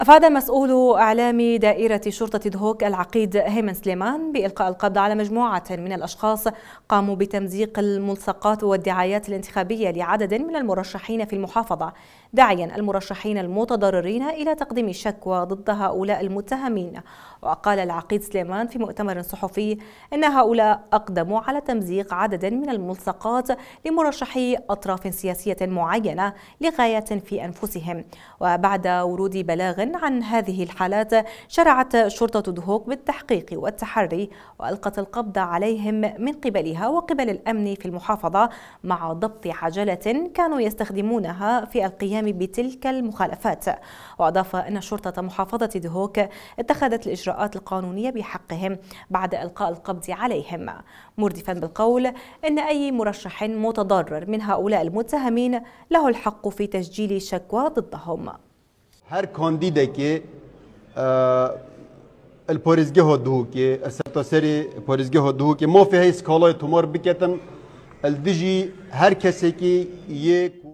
أفاد مسؤول إعلام دائرة شرطة دهوك العقيد هيمن سليمان بإلقاء القبض على مجموعة من الأشخاص قاموا بتمزيق الملصقات والدعايات الانتخابية لعدد من المرشحين في المحافظة داعيا المرشحين المتضررين إلى تقديم شكوى ضد هؤلاء المتهمين وقال العقيد سليمان في مؤتمر صحفي أن هؤلاء أقدموا على تمزيق عدد من الملصقات لمرشحي أطراف سياسية معينة لغاية في أنفسهم وبعد ورود بلاغ عن هذه الحالات شرعت شرطة دهوك بالتحقيق والتحري وألقت القبض عليهم من قبلها وقبل الأمن في المحافظة مع ضبط عجلة كانوا يستخدمونها في القيام بتلك المخالفات وأضاف أن شرطة محافظة دهوك اتخذت الإجراءات القانونية بحقهم بعد إلقاء القبض عليهم مردفا بالقول أن أي مرشح متضرر من هؤلاء المتهمين له الحق في تسجيل شكوى ضدهم هر کاندیدێکی پۆریزگەهۆ دووکێ سەرتەسەری پۆریزگەهۆ دووکێ مۆفی هەی سکاڵای تومۆر بکەتن دژی هەر کەسێکی یەک